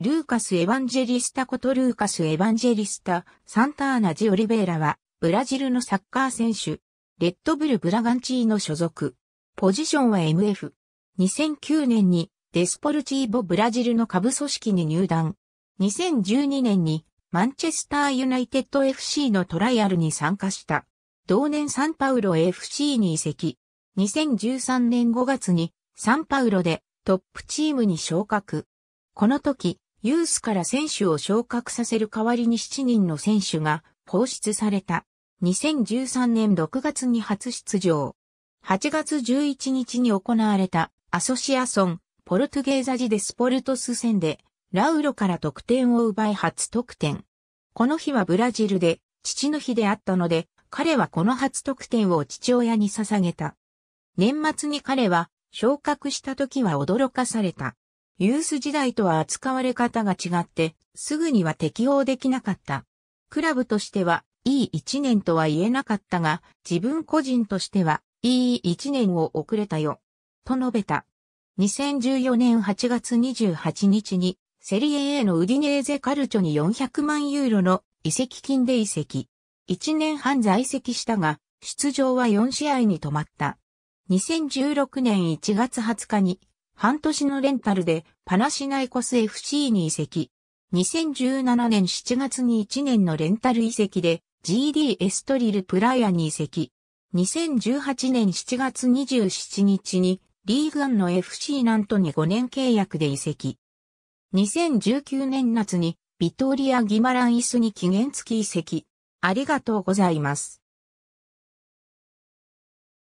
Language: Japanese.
ルーカス・エヴァンジェリスタことルーカス・エヴァンジェリスタ、サンターナ・ジオリベーラは、ブラジルのサッカー選手、レッドブル・ブラガンチーノ所属。ポジションは MF。2009年に、デスポルチーボ・ブラジルの下部組織に入団。2012年に、マンチェスター・ユナイテッド FC のトライアルに参加した。同年サンパウロ FC に移籍。2013年5月に、サンパウロでトップチームに昇格。この時、ユースから選手を昇格させる代わりに7人の選手が放出された。2013年6月に初出場。8月11日に行われたアソシアソン、ポルトゲーザジデスポルトス戦で、ラウロから得点を奪い初得点。この日はブラジルで、父の日であったので、彼はこの初得点を父親に捧げた。年末に彼は、昇格した時は驚かされた。ユース時代とは扱われ方が違って、すぐには適応できなかった。クラブとしては、いい一年とは言えなかったが、自分個人としては、いい一年を遅れたよ。と述べた。2014年8月28日に、セリエ A のウディネーゼカルチョに400万ユーロの移籍金で移籍。1年半在籍したが、出場は4試合に止まった。2016年1月20日に半年のレンタルでパナシナイコス FC に移籍。2017年7月に1年のレンタル移籍で GD エストリルプライアに移籍。2018年7月27日にリーグンの FC ナントに5年契約で移籍。2019年夏にビトリア・ギマランイスに期限付き移籍。ありがとうございます。